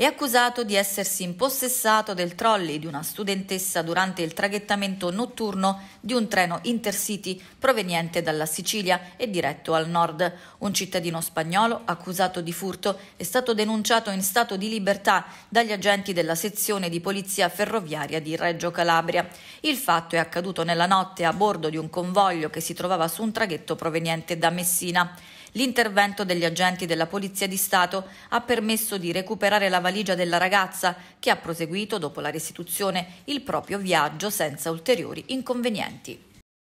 è accusato di essersi impossessato del trolley di una studentessa durante il traghettamento notturno di un treno intercity proveniente dalla Sicilia e diretto al nord. Un cittadino spagnolo accusato di furto è stato denunciato in stato di libertà dagli agenti della sezione di polizia ferroviaria di Reggio Calabria. Il fatto è accaduto nella notte a bordo di un convoglio che si trovava su un traghetto proveniente da Messina. L'intervento degli agenti della Polizia di Stato ha permesso di recuperare la valigia della ragazza che ha proseguito, dopo la restituzione, il proprio viaggio senza ulteriori inconvenienti.